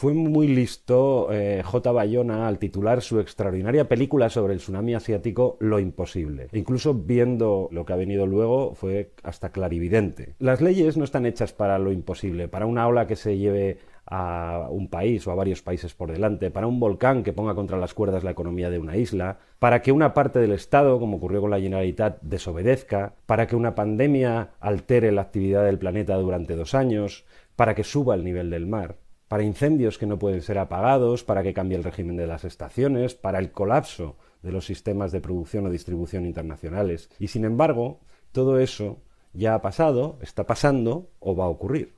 Fue muy listo eh, J. Bayona al titular su extraordinaria película sobre el tsunami asiático Lo imposible. incluso viendo lo que ha venido luego fue hasta clarividente. Las leyes no están hechas para lo imposible, para una ola que se lleve a un país o a varios países por delante, para un volcán que ponga contra las cuerdas la economía de una isla, para que una parte del Estado, como ocurrió con la Generalitat, desobedezca, para que una pandemia altere la actividad del planeta durante dos años, para que suba el nivel del mar para incendios que no pueden ser apagados, para que cambie el régimen de las estaciones, para el colapso de los sistemas de producción o distribución internacionales. Y sin embargo, todo eso ya ha pasado, está pasando o va a ocurrir.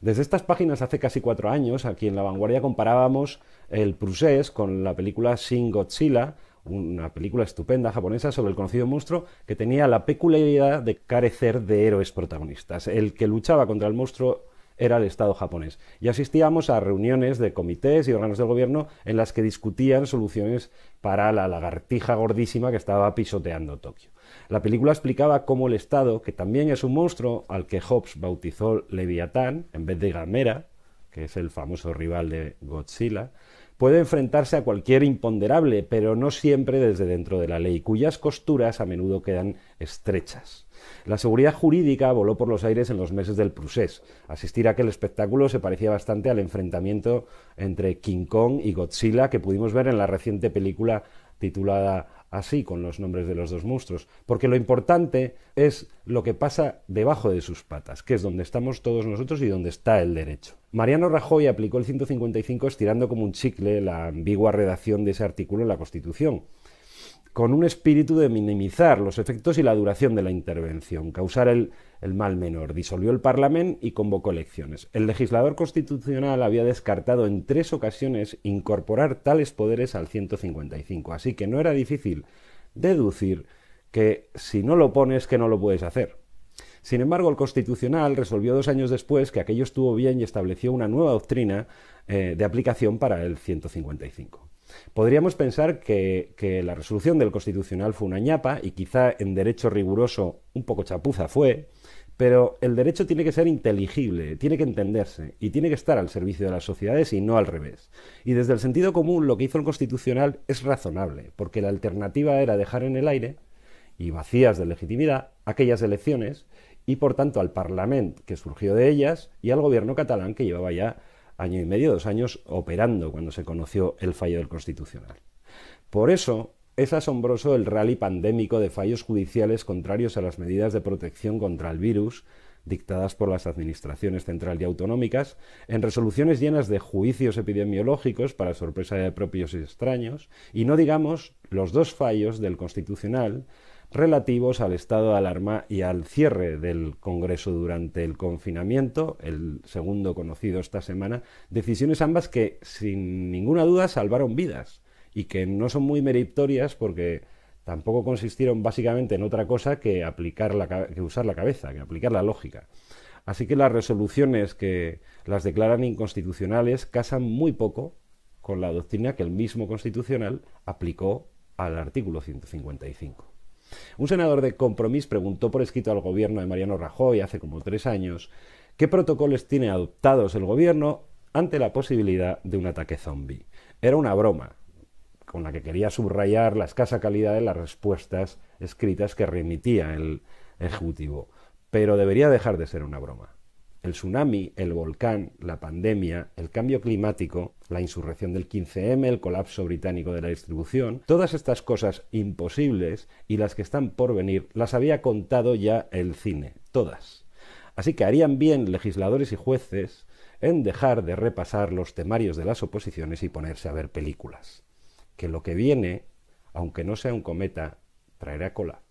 Desde estas páginas hace casi cuatro años, aquí en La Vanguardia comparábamos el Prusés con la película Shin Godzilla, una película estupenda japonesa sobre el conocido monstruo que tenía la peculiaridad de carecer de héroes protagonistas. El que luchaba contra el monstruo era el Estado japonés. Y asistíamos a reuniones de comités y órganos del gobierno en las que discutían soluciones para la lagartija gordísima que estaba pisoteando Tokio. La película explicaba cómo el Estado, que también es un monstruo al que Hobbes bautizó Leviatán en vez de Gamera, que es el famoso rival de Godzilla, puede enfrentarse a cualquier imponderable, pero no siempre desde dentro de la ley, cuyas costuras a menudo quedan estrechas. La seguridad jurídica voló por los aires en los meses del Prusés. Asistir a aquel espectáculo se parecía bastante al enfrentamiento entre King Kong y Godzilla que pudimos ver en la reciente película titulada así con los nombres de los dos monstruos, porque lo importante es lo que pasa debajo de sus patas, que es donde estamos todos nosotros y donde está el derecho. Mariano Rajoy aplicó el 155 estirando como un chicle la ambigua redacción de ese artículo en la Constitución con un espíritu de minimizar los efectos y la duración de la intervención, causar el, mal menor. Disolvió el Parlamento y convocó elecciones. El legislador constitucional había descartado en tres ocasiones incorporar tales poderes al 155, así que no era difícil deducir que si no lo pones que no lo puedes hacer. Sin embargo, el Constitucional resolvió dos años después que aquello estuvo bien y estableció una nueva doctrina eh, de aplicación para el 155. Podríamos pensar que, que, la resolución del Constitucional fue una ñapa y quizá en derecho riguroso un poco chapuza fue, pero el derecho tiene que ser inteligible, tiene que entenderse y tiene que estar al servicio de las sociedades y no al revés. Y desde el sentido común lo que hizo el Constitucional es razonable, porque la alternativa era dejar en el aire y vacías de legitimidad aquellas elecciones y por tanto al Parlament que surgió de ellas y al gobierno catalán que llevaba ya año y medio, dos años operando cuando se conoció el fallo del Constitucional. Por eso es asombroso el rally pandémico de fallos judiciales contrarios a las medidas de protección contra el virus dictadas por las administraciones central y autonómicas, en resoluciones llenas de juicios epidemiológicos para sorpresa de propios y extraños, y no digamos los dos fallos del Constitucional relativos al estado de alarma y al cierre del Congreso durante el confinamiento, el segundo conocido esta semana, decisiones ambas que sin ninguna duda salvaron vidas y que no son muy meritorias porque tampoco consistieron básicamente en otra cosa que, aplicar la, que usar la cabeza, que aplicar la lógica. Así que las resoluciones que las declaran inconstitucionales casan muy poco con la doctrina que el mismo constitucional aplicó al artículo 155. Un senador de Compromís preguntó por escrito al gobierno de Mariano Rajoy hace como tres años qué protocolos tiene adoptados el gobierno ante la posibilidad de un ataque zombie. Era una broma, con la que quería subrayar la escasa calidad de las respuestas escritas que remitía el Ejecutivo, pero debería dejar de ser una broma el tsunami, el volcán, la pandemia, el cambio climático, la insurrección del 15M, el colapso británico de la distribución, todas estas cosas imposibles y las que están por venir las había contado ya el cine, todas. Así que harían bien legisladores y jueces en dejar de repasar los temarios de las oposiciones y ponerse a ver películas. Que lo que viene, aunque no sea un cometa, traerá cola.